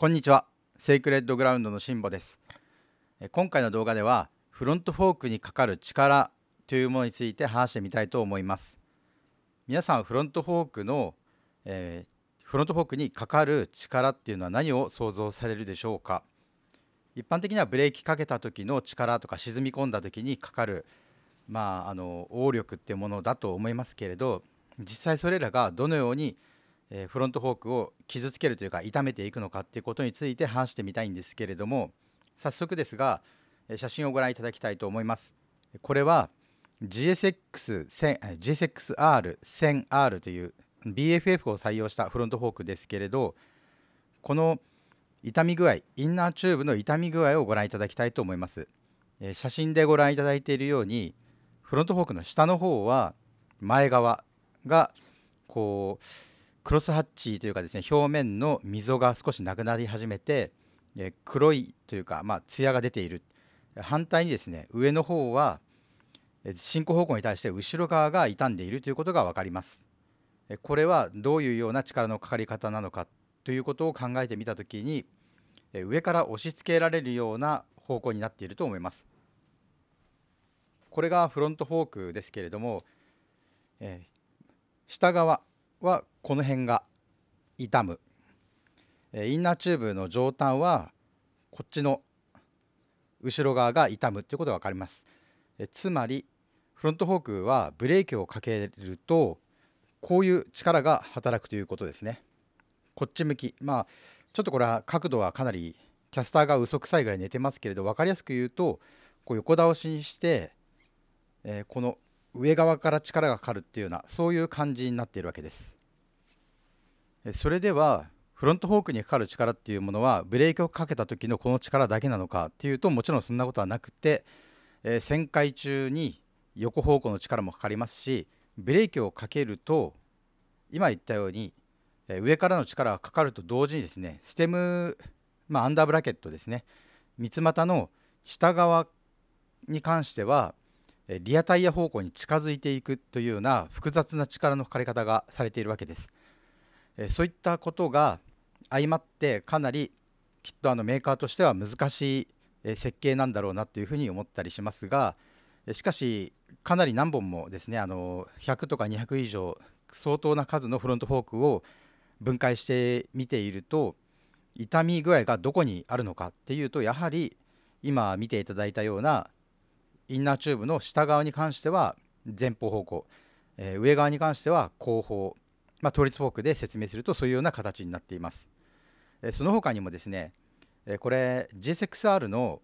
こんにちはセイクレッドグラウンドのシンボです今回の動画ではフロントフォークにかかる力というものについて話してみたいと思います皆さんフロントフォークの、えー、フロントフォークにかかる力っていうのは何を想像されるでしょうか一般的にはブレーキかけた時の力とか沈み込んだ時にかかるまああの応力っていうものだと思いますけれど実際それらがどのようにフロントフォークを傷つけるというか痛めていくのかっていうことについて話してみたいんですけれども早速ですが写真をご覧いただきたいと思います。これは GSX-1000R という BFF を採用したフロントフォークですけれどこの痛み具合インナーチューブの痛み具合をご覧いただきたいと思います。写真でご覧いただいているようにフロントフォークの下の方は前側がこうクロスハッチというかですね表面の溝が少しなくなり始めて、え黒いというか、まあ、艶が出ている反対にですね上の方は進行方向に対して後ろ側が傷んでいるということが分かります。これはどういうような力のかかり方なのかということを考えてみた時に上から押し付けられるような方向になっていると思います。これがフロントフォークですけれども、え下側はこの辺が痛む、えインナーチューブの上端はこっちの後ろ側が痛むということが分かります、えつまりフロントフォークはブレーキをかけるとこういう力が働くということですねこっち向きまあちょっとこれは角度はかなりキャスターが嘘くさいぐらい寝てますけれど分かりやすく言うとこう横倒しにして、えこの上側から力がかかるっていうようなそういう感じになっているわけです。それではフロントフォークにかかる力っていうものはブレーキをかけた時のこの力だけなのかっていうともちろんそんなことはなくて、え旋回中に横方向の力もかかりますしブレーキをかけると今言ったように、え上からの力がかかると同時にですねステム、まあ、アンダーブラケットですね三股の下側に関してはリアタイヤ方向に近づいていくというような複雑な力のかかり方がされているわけです。そういったことが相まってかなりきっとあのメーカーとしては難しい設計なんだろうなというふうに思ったりしますがしかしかなり何本もですねあの100とか200以上相当な数のフロントフォークを分解して見ていると痛み具合がどこにあるのかっていうとやはり今見ていただいたようなインナーチューブの下側に関しては前方方向、えー、上側に関しては後方、まあ、倒立フォークで説明するとそういうような形になっています、えー、その他にもですね、えー、これ g x r の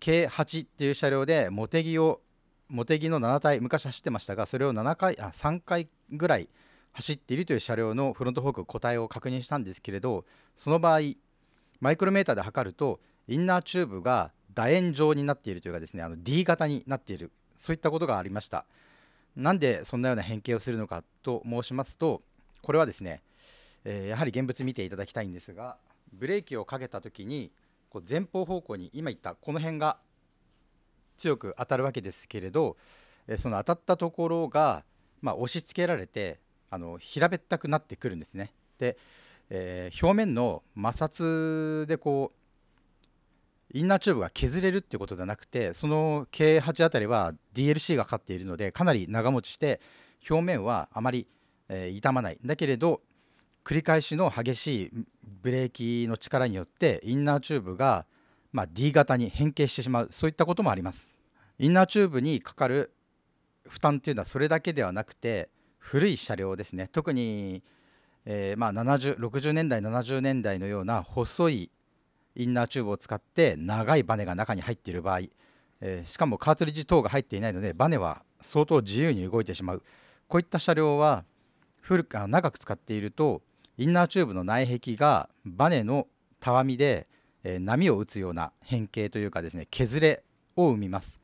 K8 っていう車両で茂木を茂木の7体昔走ってましたがそれを7回あ3回ぐらい走っているという車両のフロントフォーク個体を確認したんですけれどその場合マイクロメーターで測るとインナーチューブが楕円状になっているというかですねあの D 型になっているそういったことがありましたなんでそんなような変形をするのかと申しますとこれはですね、えー、やはり現物見ていただきたいんですがブレーキをかけた時にこう前方方向に今言ったこの辺が強く当たるわけですけれど、えー、その当たったところが、まあ、押し付けられてあの平べったくなってくるんですね。で、えー、表面の摩擦でこうインナーチューブが削れるっていうことではなくてその K8 あたりは DLC がかかっているのでかなり長持ちして表面はあまり、えー、傷まないだけれど繰り返しの激しいブレーキの力によってインナーチューブが、まあ、D 型に変形してしまうそういったこともありますインナーチューブにかかる負担っていうのはそれだけではなくて古い車両ですね特に、えー、まあ、6 0年代70年代のような細いインナーチューブを使って長いバネが中に入っている場合、えー、しかもカートリッジ等が入っていないのでバネは相当自由に動いてしまうこういった車両は古くあ長く使っているとインナーチューブの内壁がバネのたわみで、えー、波を打つような変形というかですね削れを生みます。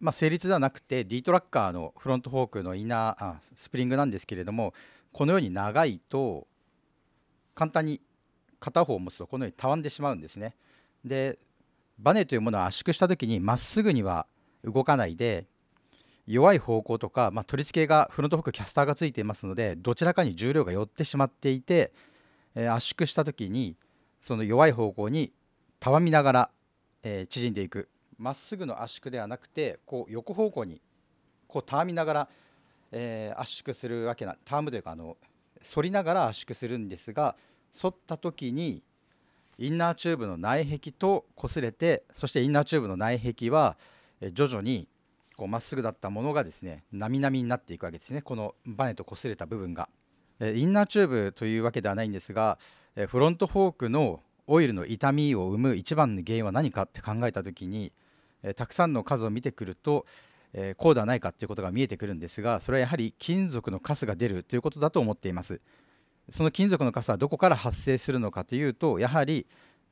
まあ、成立ではなくて D トラッカーのフロントフォークのインナーあスプリングなんですけれどもこのように長いと簡単に片方を持つとこのようにたわんでしまうんですね。でバネというものは圧縮した時にまっすぐには動かないで弱い方向とか、まあ、取り付けがフロントフックキャスターがついていますのでどちらかに重量が寄ってしまっていて、えー、圧縮した時にその弱い方向にたわみながら、えー、縮んでいくまっすぐの圧縮ではなくてこう横方向にこうたわみながら、えー、圧縮するわけなタームというかあの反りながら圧縮するんですが反った時にインナーチューブの内壁と擦れてそしてインナーチューブの内壁は徐々にこうまっすぐだったものがですねなみなみになっていくわけですねこのバネと擦れた部分がインナーチューブというわけではないんですがフロントフォークのオイルの痛みを生む一番の原因は何かって考えた時にたくさんの数を見てくるとこうではないかということが見えてくるんですがそれはやはり金属のカスが出るということだと思っています。その金属の傘はどこから発生するのかというとやはり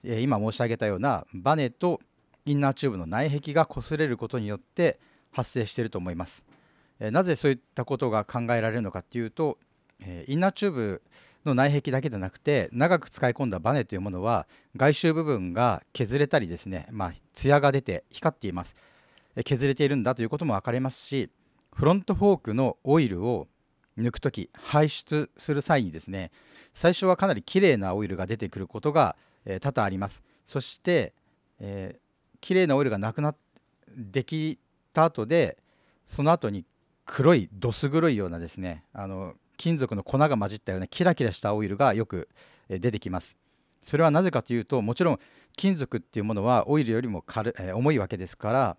今申し上げたようなバネとインナーチューブの内壁が擦れることによって発生していると思います。なぜそういったことが考えられるのかっていうとインナーチューブの内壁だけでなくて長く使い込んだバネというものは外周部分が削れたりですねまあ艶が出て光っています削れているんだということも分かりますしフロントフォークのオイルを抜く時排出する際にですね最初はかなりきれいなオイルが出てくることが、え多々ありますそして、えー、きれいなオイルがなくなっできた後でその後に黒いどす黒いようなですねあの金属の粉が混じったようなキラキラしたオイルがよく出てきますそれはなぜかというともちろん金属っていうものはオイルよりも軽、えー、重いわけですか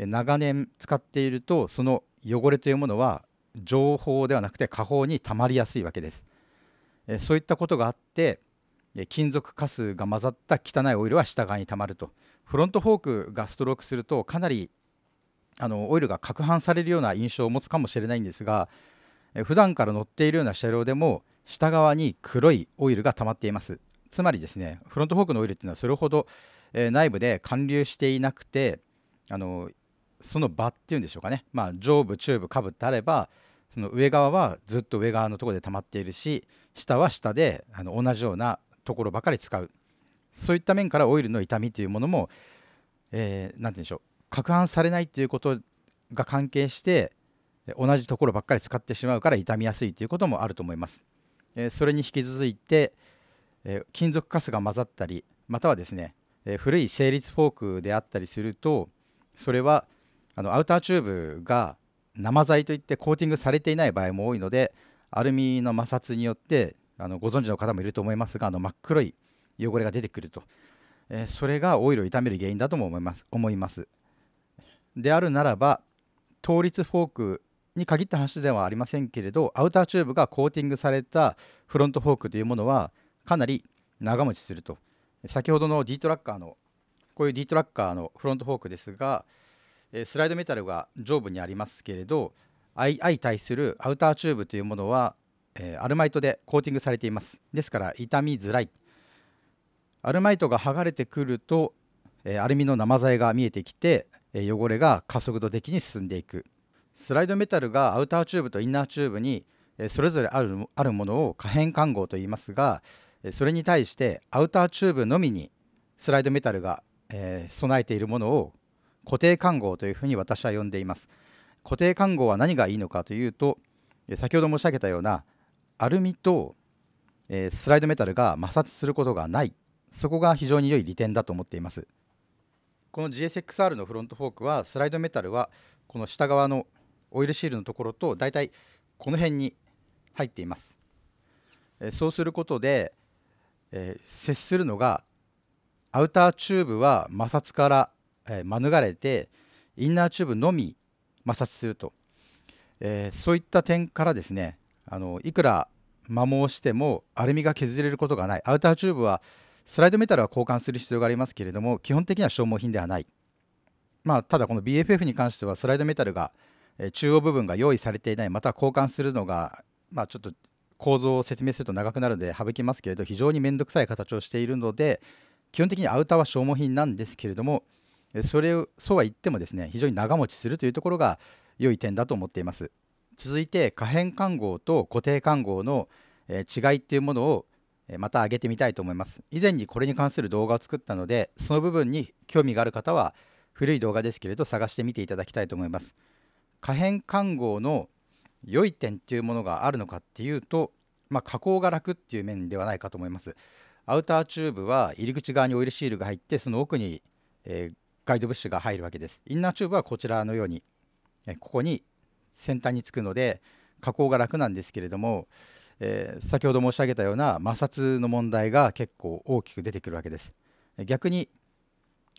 ら長年使っているとその汚れというものは情報ではなくて下方にたまりやすいわけです。えそういったことがあって金属カスが混ざった汚いオイルは下側にたまるとフロントフォークがストロークするとかなりあのオイルが攪拌されるような印象を持つかもしれないんですが普段から乗っているような車両でも下側に黒いオイルが溜まっていますつまりですねフロントフォークのオイルっていうのはそれほど、え内部で還流していなくてあのその場っていうんでしょうかね、まあ、上部中部下部ってあればその上側はずっと上側のところで溜まっているし下は下であの同じようなところばかり使うそういった面からオイルの痛みというものも何、えー、て言うんでしょう攪拌されないっていうことが関係して同じところばっかり使ってしまうから傷みやすいということもあると思います。えー、それに引き続いて、えー、金属カスが混ざったりまたはですね、えー、古い成立フォークであったりするとそれはあのアウターチューブが生材といってコーティングされていない場合も多いのでアルミの摩擦によってあのご存知の方もいると思いますがあの真っ黒い汚れが出てくると、えー、それがオイルを傷める原因だとも思います思いますであるならば倒立フォークに限った話ではありませんけれどアウターチューブがコーティングされたフロントフォークというものはかなり長持ちすると先ほどの D トラッカーのこういう D トラッカーのフロントフォークですがえスライドメタルが上部にありますけれど I 相対するアウターチューブというものは、えアルマイトでコーティングされていますですから傷みづらいアルマイトが剥がれてくると、えアルミの生材が見えてきて、え汚れが加速度的に進んでいくスライドメタルがアウターチューブとインナーチューブに、えそれぞれあるあるものを可変換合と言いますがそれに対してアウターチューブのみにスライドメタルが、え備えているものを固定看護というふうに私は呼んでいます固定看護は何がいいのかというと先ほど申し上げたようなアルミとスライドメタルが摩擦することがないそこが非常に良い利点だと思っていますこの GSXR のフロントフォークはスライドメタルはこの下側のオイルシールのところと大体この辺に入っていますそうすることで、えー、接するのがアウターチューブは摩擦からえ免れてインナーチューブのみ摩擦すると、えー、そういった点からですねあのいくら摩耗してもアルミが削れることがないアウターチューブはスライドメタルは交換する必要がありますけれども基本的には消耗品ではない、まあ、ただこの BFF に関してはスライドメタルが、えー、中央部分が用意されていないまた交換するのが、まあ、ちょっと構造を説明すると長くなるので省きますけれど非常に面倒くさい形をしているので基本的にアウターは消耗品なんですけれどもそれをそうは言ってもですね非常に長持ちするというところが良い点だと思っています続いて可変換号と固定換号の違いっていうものをまた上げてみたいと思います以前にこれに関する動画を作ったのでその部分に興味がある方は古い動画ですけれど探してみていただきたいと思います可変換号の良い点っていうものがあるのかっていうと、まあ、加工が楽っていう面ではないかと思いますアウターチューブは入り口側にオイルシールが入ってその奥に、えー、ガイドブッシュが入るわけです。インナーチューブはこちらのように、えここに先端につくので加工が楽なんですけれども、えー、先ほど申し上げたような摩擦の問題が結構大きく出てくるわけです。逆に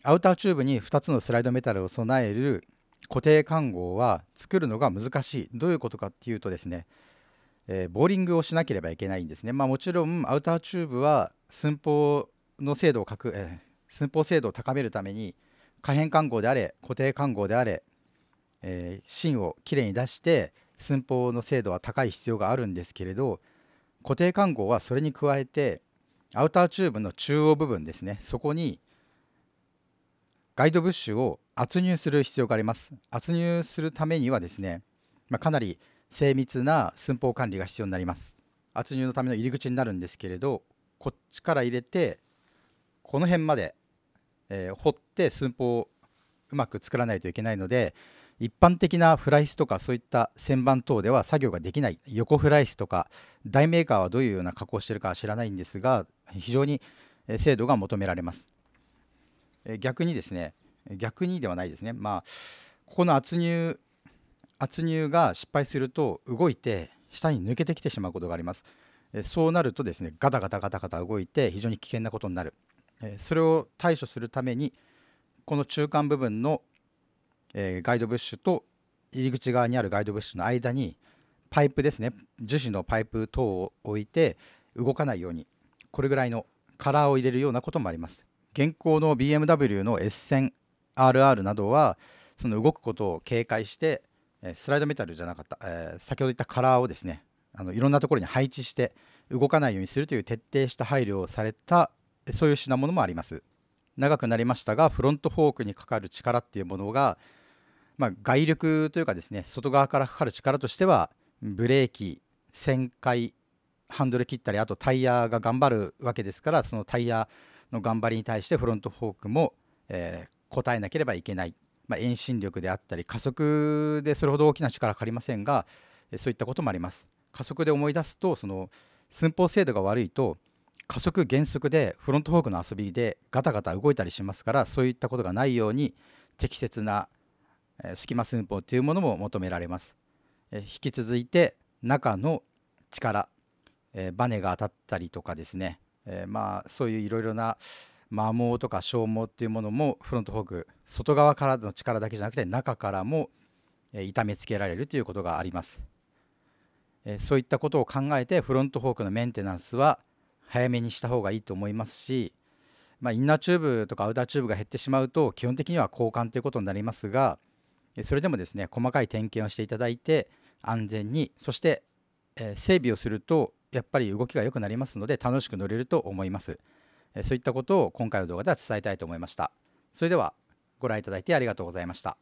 アウターチューブに2つのスライドメタルを備える固定看護は作るのが難しいどういうことかっていうとですね、えー、ボーリングをしなければいけないんですね、まあ、もちろんアウターチューブは寸法の精度を、えー、寸法精度を高めるために可変換号であれ固定換号であれ、えー、芯をきれいに出して寸法の精度は高い必要があるんですけれど固定換号はそれに加えてアウターチューブの中央部分ですねそこにガイドブッシュを圧入する必要があります圧入するためにはですね、まあ、かなり精密な寸法管理が必要になります圧入のための入り口になるんですけれどこっちから入れてこの辺までえー、掘って寸法をうまく作らないといけないので一般的なフライスとかそういった旋盤等では作業ができない横フライスとか大メーカーはどういうような加工してるかは知らないんですが非常に精度が求められます逆にですね逆にではないですねまあここの圧入圧入が失敗すると動いて下に抜けてきてしまうことがありますそうなるとですねガタガタガタガタ動いて非常に危険なことになるえそれを対処するためにこの中間部分の、えガイドブッシュと入り口側にあるガイドブッシュの間にパイプですね樹脂のパイプ等を置いて動かないようにこれぐらいのカラーを入れるようなこともあります現行の BMW の S1000RR などはその動くことを警戒してスライドメタルじゃなかった、えー、先ほど言ったカラーをですねあのいろんなところに配置して動かないようにするという徹底した配慮をされたそういう品物もあります長くなりましたがフロントフォークにかかる力っていうものが、まあ、外力というかですね外側からかかる力としてはブレーキ旋回ハンドル切ったりあとタイヤが頑張るわけですからそのタイヤの頑張りに対してフロントフォークも、えー、応えなければいけない、まあ、遠心力であったり加速でそれほど大きな力かかりませんがそういったこともあります。加速で思い出すとその寸法精度が悪いと加速減速でフロントフォークの遊びでガタガタ動いたりしますからそういったことがないように適切な隙間寸法というものも求められます。引き続いて中の力バネが当たったりとかですねまあそういういろいろな摩耗とか消耗っていうものもフロントフォーク外側からの力だけじゃなくて中からも痛めつけられるということがあります。そういったことを考えてフロントフォークのメンテナンスは早めにした方がいいと思いますし、まあ、インナーチューブとかアウターチューブが減ってしまうと基本的には交換ということになりますがそれでもですね細かい点検をしていただいて安全にそして、え整備をするとやっぱり動きが良くなりますので楽しく乗れると思います、えそういったことを今回の動画では伝えたいと思いましたそれではご覧いただいてありがとうございました